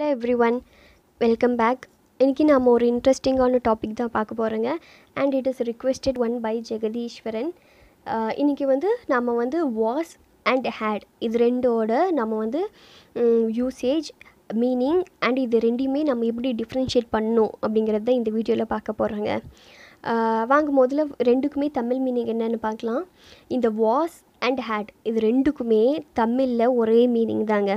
hello everyone welcome back இன்றைக்கி நாம் ஒரு இன்ட்ரெஸ்டிங்கான டாபிக் தான் பார்க்க போகிறோங்க and it is requested one by Jagadeeswaran இன்றைக்கி வந்து நம்ம வந்து வாஸ் அண்ட் ஹேட் இது ரெண்டோட நம்ம வந்து யூசேஜ் மீனிங் அண்ட் இது ரெண்டையுமே நம்ம எப்படி டிஃப்ரென்ஷியேட் பண்ணணும் அப்படிங்கிறத இந்த வீடியோவில் பார்க்க போகிறாங்க வாங்க முதல்ல ரெண்டுக்குமே தமிழ் மீனிங் என்னென்னு பார்க்கலாம் இந்த வாஸ் அண்ட் ஹேட் இது ரெண்டுக்குமே தமிழில் ஒரே மீனிங் தாங்க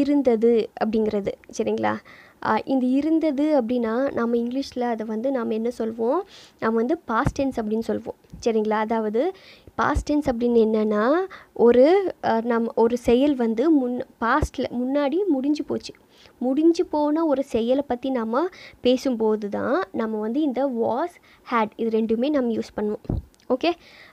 இருந்தது அப்படிங்கிறது சரிங்களா இந்த இருந்தது அப்படின்னா நம்ம இங்கிலீஷில் அதை வந்து நாம் என்ன சொல்வோம் நம்ம வந்து பாஸ்ட் டென்ஸ் அப்படின்னு சொல்வோம் சரிங்களா அதாவது பாஸ்ட் டென்ஸ் அப்படின்னு என்னென்னா ஒரு நம் ஒரு செயல் வந்து முன் பாஸ்ட்டில் முன்னாடி முடிஞ்சு போச்சு முடிஞ்சு போன ஒரு செயலை பற்றி நம்ம பேசும்போது தான் நம்ம வந்து இந்த வாஸ் ஹேட் இது ரெண்டுமே நம்ம யூஸ் பண்ணுவோம் ஓகே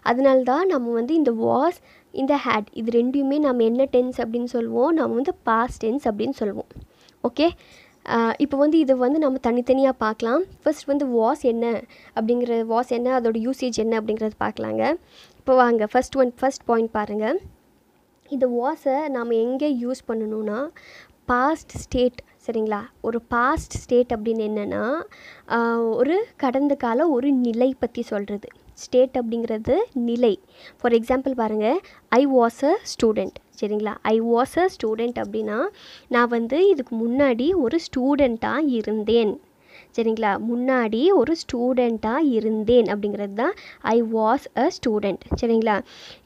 அதனால தான் நம்ம வந்து இந்த வாஸ் இந்த ஹேட் இது ரெண்டையுமே நம்ம என்ன டென்ஸ் அப்படின்னு சொல்லுவோம் நம்ம வந்து பாஸ்ட் டென்ஸ் அப்படின்னு சொல்லுவோம் ஓகே இப்போ வந்து இதை வந்து நம்ம தனித்தனியாக பார்க்கலாம் ஃபர்ஸ்ட் வந்து வாஸ் என்ன அப்படிங்கிற வாஸ் என்ன அதோடய யூசேஜ் என்ன அப்படிங்கிறது பார்க்கலாங்க இப்போ வாங்க ஃபஸ்ட் ஒன் ஃபஸ்ட் பாயிண்ட் பாருங்கள் இந்த வாஸை நாம் எங்கே யூஸ் பண்ணணும்னா பாஸ்ட் ஸ்டேட் சரிங்களா ஒரு பாஸ்ட் ஸ்டேட் அப்படின்னு என்னென்னா ஒரு கடந்த கால ஒரு நிலை பற்றி சொல்கிறது ஸ்டேட் அப்படிங்கிறது நிலை ஃபார் எக்ஸாம்பிள் பாருங்கள் ஐ வாஸ் அ ஸ்டூடெண்ட் சரிங்களா ஐ வாஸ் அ ஸ்டூடெண்ட் அப்படின்னா நான் வந்து இதுக்கு முன்னாடி ஒரு ஸ்டூடெண்ட்டாக இருந்தேன் சரிங்களா முன்னாடி ஒரு ஸ்டூடெண்ட்டாக இருந்தேன் அப்படிங்கிறது தான் ஐ வாஸ் அ ஸ்டூடெண்ட் சரிங்களா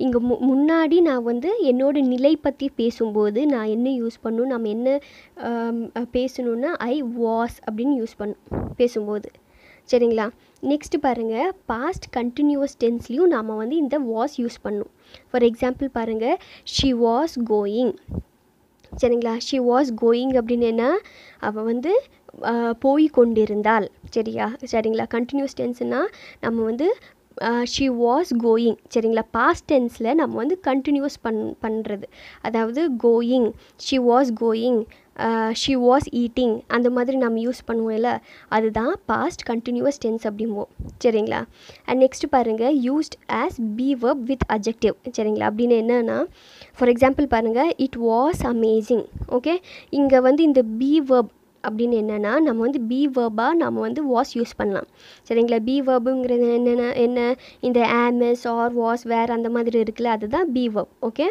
இங்கே மு முன்னாடி நான் வந்து என்னோட நிலை பற்றி பேசும்போது நான் என்ன யூஸ் பண்ணணும் நம்ம என்ன பேசணுன்னா ஐ வாஸ் அப்படின்னு யூஸ் பண்ண பேசும்போது சரிங்களா நெக்ஸ்ட்டு பாருங்கள் பாஸ்ட் கண்டினியூவஸ் டென்ஸ்லேயும் நாம் வந்து இந்த வாஸ் யூஸ் பண்ணும் ஃபார் எக்ஸாம்பிள் பாருங்கள் ஷி வாஸ் கோயிங் சரிங்களா ஷி வாஸ் கோயிங் அப்படின்னு என்ன அவள் வந்து போய் கொண்டிருந்தாள் சரியா சரிங்களா கண்டினியூஸ் டென்ஸ்னால் நம்ம வந்து ஷீ வாஸ் கோயிங் சரிங்களா பாஸ்ட் டென்ஸில் நம்ம வந்து கண்டினியூஸ் பண் பண்ணுறது அதாவது going she was going she was eating அந்த மாதிரி நம்ம யூஸ் பண்ணுவோம்ல அதுதான் பாஸ்ட் கண்டினியூஸ் டென்ஸ் அப்படிம்போம் சரிங்களா அண்ட் நெக்ஸ்ட் பாருங்கள் used as be verb with objective சரிங்களா அப்படின்னு என்னென்னா ஃபார் எக்ஸாம்பிள் பாருங்கள் இட் வாஸ் அமேசிங் ஓகே இங்கே வந்து இந்த பி வேர்ப் அப்படின்னு என்னென்னா நம்ம வந்து பி வேர்பாக நம்ம வந்து வாஸ் யூஸ் பண்ணலாம் சரிங்களா பி வேர்புங்கிறது என்னென்ன என்ன இந்த ஆமஸ் ஆர் வாஸ் வேர் அந்த மாதிரி இருக்குல்ல அதுதான் பி வேர்ப் ஓகே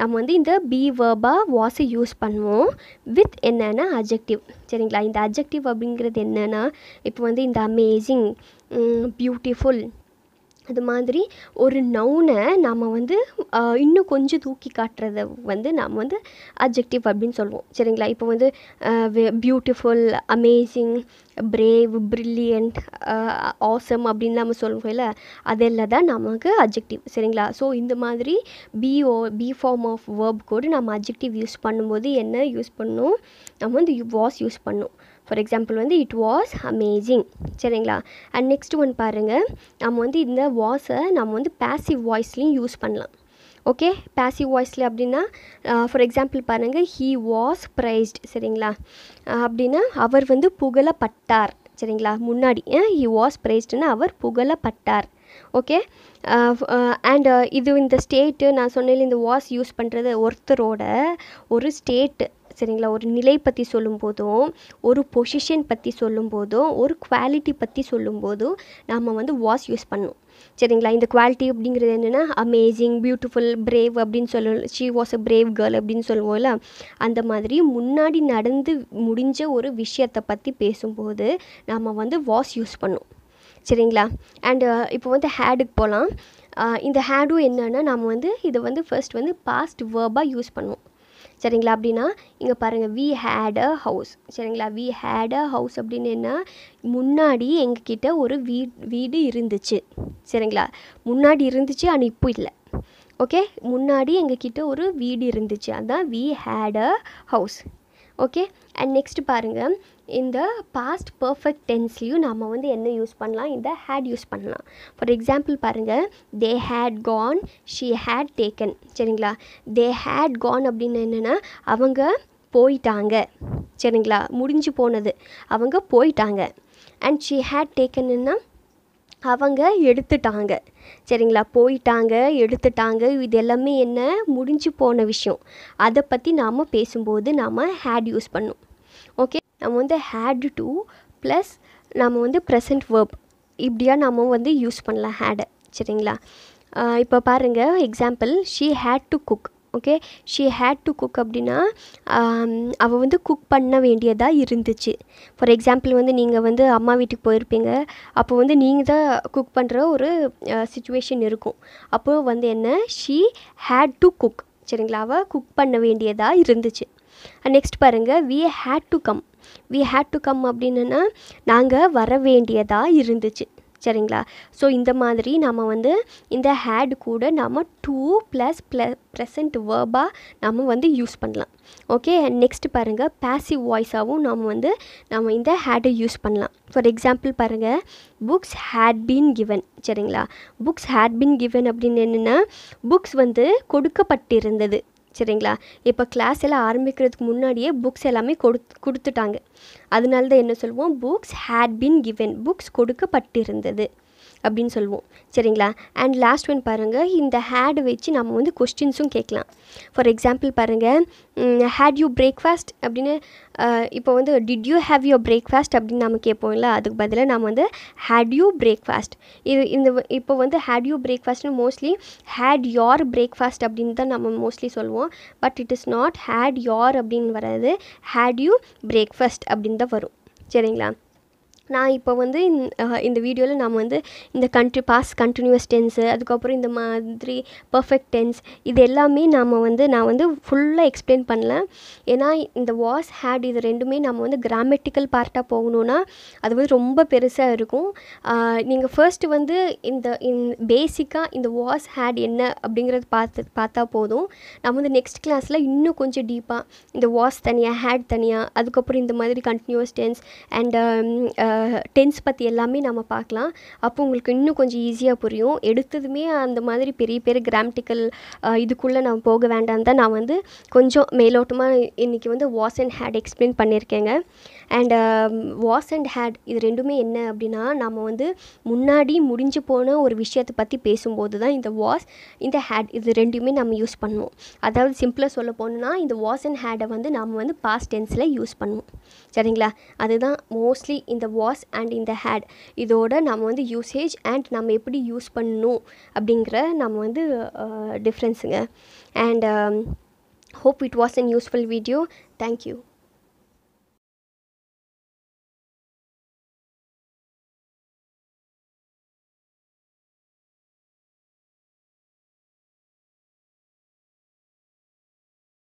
நம்ம வந்து இந்த பி வேர்பாக வாஸை யூஸ் பண்ணுவோம் வித் என்னென்னா அஜெக்டிவ் சரிங்களா இந்த அஜெக்டிவ் அப்படிங்கிறது என்னென்னா இப்போ வந்து இந்த அமேசிங் பியூட்டிஃபுல் அது மாதிரி ஒரு நவுனை நாம் வந்து இன்னும் கொஞ்சம் தூக்கி காட்டுறத வந்து நாம் வந்து அப்ஜெக்டிவ் அப்படின்னு சொல்லுவோம் சரிங்களா இப்போ வந்து beautiful amazing brave brilliant awesome அப்படின்னு நம்ம சொல்லுவோம்ல அதெல்லாம் தான் நமக்கு அப்ஜெக்டிவ் சரிங்களா ஸோ இந்த மாதிரி பிஓ பி ஃபார்ம் ஆஃப் வேர்ப் கூட நம்ம அப்ஜெக்டிவ் யூஸ் பண்ணும்போது என்ன யூஸ் பண்ணணும் நம்ம வந்து வாஸ் யூஸ் பண்ணணும் ஃபார் எக்ஸாம்பிள் வந்து இட் வாஸ் அமேசிங் சரிங்களா அண்ட் நெக்ஸ்ட் ஒன் பாருங்கள் நம்ம வந்து இந்த வாஸை நம்ம வந்து பேசிவ் வாய்ஸ்லேயும் யூஸ் பண்ணலாம் ஓகே பேசிவ் வாய்ஸில் அப்படின்னா ஃபார் எக்ஸாம்பிள் பாருங்கள் ஹீ வாஸ் ப்ரைஸ்ட் சரிங்களா அப்படின்னா அவர் வந்து புகழப்பட்டார் சரிங்களா முன்னாடி ஹி வாஸ் ப்ரைஸ்டுன்னா அவர் புகழப்பட்டார் ஓகே அண்டு இது இந்த ஸ்டேட்டு நான் சொன்னேன் இந்த வாஸ் யூஸ் பண்ணுறது ஒருத்தரோட ஒரு ஸ்டேட்டு சரிங்களா ஒரு நிலை பற்றி சொல்லும்போதும் ஒரு பொசிஷன் பற்றி சொல்லும்போதும் ஒரு குவாலிட்டி பற்றி சொல்லும்போதும் நாம் வந்து வாஸ் யூஸ் பண்ணும் சரிங்களா இந்த குவாலிட்டி அப்படிங்கிறது என்னென்னா அமேசிங் பியூட்டிஃபுல் பிரேவ் அப்படின்னு சொல்லணும் she was a brave girl அப்படின்னு சொல்லுவோம்ல அந்த மாதிரி முன்னாடி நடந்து முடிஞ்ச ஒரு விஷயத்தை பற்றி பேசும்போது நாம் வந்து வாஸ் யூஸ் பண்ணும் சரிங்களா அண்டு uh, இப்போ வந்து ஹேடுக்கு போகலாம் இந்த ஹேடும் என்னென்னா நம்ம வந்து இதை வந்து ஃபர்ஸ்ட் வந்து பாஸ்ட் வேர்பாக யூஸ் பண்ணுவோம் சரிங்களா அப்படின்னா இங்கே பாருங்கள் வி ஹேட் அ ஹவுஸ் சரிங்களா வி ஹேட் அ ஹவுஸ் அப்படின்னு என்ன முன்னாடி எங்ககிட்ட ஒரு வீ வீடு இருந்துச்சு சரிங்களா முன்னாடி இருந்துச்சு ஆனால் இப்போ இல்லை ஓகே முன்னாடி எங்ககிட்ட ஒரு வீடு இருந்துச்சு அதுதான் we had a house okay and next பாருங்கள் இந்த பாஸ்ட் பர்ஃபெக்ட் டென்ஸ்லேயும் நம்ம வந்து என்ன யூஸ் பண்ணலாம் இந்த ஹேட் யூஸ் பண்ணலாம் ஃபார் எக்ஸாம்பிள் பாருங்கள் they had gone she had taken சரிங்களா தே ஹேட் கான் அப்படின்னு என்னென்னா அவங்க போயிட்டாங்க சரிங்களா முடிஞ்சு போனது அவங்க போயிட்டாங்க அண்ட் ஷீ ஹேட் டேக்கன்னா அவங்க எடுத்துட்டாங்க சரிங்களா போயிட்டாங்க எடுத்துட்டாங்க இது எல்லாமே என்ன முடிஞ்சு போன விஷயம் அதை பற்றி நாம் பேசும்போது நாம் ஹேட் யூஸ் பண்ணும் ஓகே நம்ம வந்து ஹேட் டு ப்ளஸ் நம்ம வந்து ப்ரெசன்ட் வேர்ப் இப்படியா நம்ம வந்து யூஸ் பண்ணலாம் ஹேடை சரிங்களா இப்போ பாருங்கள் example she had to cook okay she had to cook அப்படின்னா அவள் வந்து குக் பண்ண வேண்டியதாக இருந்துச்சு ஃபார் எக்ஸாம்பிள் வந்து நீங்கள் வந்து அம்மா வீட்டுக்கு போயிருப்பீங்க அப்போ வந்து நீங்கள் தான் குக் பண்ணுற ஒரு சுச்சுவேஷன் இருக்கும் அப்போது வந்து என்ன ஷீ ஹேட் டு குக் சரிங்களா அவள் குக் பண்ண வேண்டியதாக இருந்துச்சு நெக்ஸ்ட் பாருங்கள் we had to come we had to come அப்படின்னா நாங்கள் வர வேண்டியதாக இருந்துச்சு சரிங்களா ஸோ இந்த மாதிரி நம்ம வந்து இந்த ஹேட் கூட நம்ம டூ ப்ளஸ் ப்ளஸ் ப்ரெசண்ட் வேர்பாக நம்ம வந்து யூஸ் பண்ணலாம் ஓகே நெக்ஸ்ட் பாருங்கள் பேசிவ் வாய்ஸாகவும் நம்ம வந்து நம்ம இந்த ஹேடை யூஸ் பண்ணலாம் ஃபார் எக்ஸாம்பிள் பாருங்கள் புக்ஸ் ஹேட் பீன் கிவன் சரிங்களா புக்ஸ் ஹேட் பீன் கிவன் அப்படின்னு என்னென்னா புக்ஸ் வந்து கொடுக்கப்பட்டிருந்தது சரிங்களா இப்போ கிளாஸ் எல்லாம் ஆரம்பிக்கிறதுக்கு முன்னாடியே புக்ஸ் எல்லாமே கொடுத்து கொடுத்துட்டாங்க அதனால தான் என்ன சொல்லுவோம் books had been given books கொடுக்கப்பட்டிருந்தது அப்படின்னு சொல்லுவோம் சரிங்களா அண்ட் லாஸ்ட் ஒன் பாருங்கள் இந்த ஹேடு வச்சு நம்ம வந்து கொஸ்டின்ஸும் கேட்கலாம் ஃபார் எக்ஸாம்பிள் பாருங்கள் ஹேட் யூ பிரேக்ஃபாஸ்ட் அப்படின்னு இப்போ வந்து did you have you breakfast அப்படின்னு நம்ம கேட்போம்ல அதுக்கு பதிலாக நம்ம வந்து ஹேட் யூ பிரேக்ஃபாஸ்ட் இது இந்த இப்போ வந்து ஹேட் யூ பிரேக்ஃபாஸ்ட்னு மோஸ்ட்லி ஹேட் யார் பிரேக்ஃபாஸ்ட் அப்படின்னு தான் நம்ம மோஸ்ட்லி சொல்லுவோம் but it is not had your அப்படின்னு வராது ஹேட் யூ பிரேக்ஃபாஸ்ட் அப்படின்னு தான் வரும் சரிங்களா நான் இப்போ வந்து இந்த வீடியோவில் நாம் வந்து இந்த கண்ட்ரி பாஸ் கண்டினியூஸ் டென்ஸு அதுக்கப்புறம் இந்த மாதிரி பர்ஃபெக்ட் டென்ஸ் இது எல்லாமே நாம் வந்து நான் வந்து ஃபுல்லாக எக்ஸ்பிளைன் பண்ணல ஏன்னா இந்த வாஸ் ஹேட் இது ரெண்டுமே நம்ம வந்து கிராமட்டிக்கல் பார்ட்டாக போகணுன்னா அது வந்து ரொம்ப பெருசாக இருக்கும் நீங்கள் ஃபர்ஸ்ட்டு வந்து இந்த பேசிக்காக இந்த வாஸ் ஹேட் என்ன அப்படிங்கிறது பார்த்து பார்த்தா போதும் நம்ம வந்து நெக்ஸ்ட் கிளாஸில் இன்னும் கொஞ்சம் டீப்பாக இந்த வாஸ் தனியாக ஹேட் தனியாக அதுக்கப்புறம் இந்த மாதிரி கண்டினியூஸ் டென்ஸ் அண்ட் டென்ஸ் பற்றி எல்லாமே நம்ம பார்க்கலாம் அப்போ உங்களுக்கு இன்னும் கொஞ்சம் ஈஸியாக புரியும் எடுத்ததுமே அந்த மாதிரி பெரிய பெரிய கிராமட்டிக்கல் இதுக்குள்ளே நான் போக வேண்டாம் தான் நான் வந்து கொஞ்சம் மேலோட்டமாக இன்றைக்கி வந்து வாஸ் அண்ட் ஹேட் எக்ஸ்பிளைன் பண்ணியிருக்கேங்க அண்ட் வாஸ் அண்ட் ஹேட் இது ரெண்டுமே என்ன அப்படின்னா நம்ம வந்து முன்னாடி முடிஞ்சு போன ஒரு விஷயத்தை பற்றி பேசும்போது தான் இந்த வாஸ் இந்த ஹேட் இது ரெண்டுமே நம்ம யூஸ் பண்ணுவோம் அதாவது சிம்பிளாக சொல்ல போனோம்னா இந்த வாஸ் அண்ட் ஹேடை வந்து நம்ம வந்து பாஸ்ட் டென்ஸில் யூஸ் பண்ணுவோம் சரிங்களா அதுதான் மோஸ்ட்லி இந்த வாஸ் அண்ட் இந்த ஹேட் இதோட நம்ம வந்து யூசேஜ் அண்ட் நம்ம எப்படி யூஸ் பண்ணணும் அப்படிங்கிற நம்ம வந்து டிஃப்ரென்ஸுங்க and hope it was and useful video thank you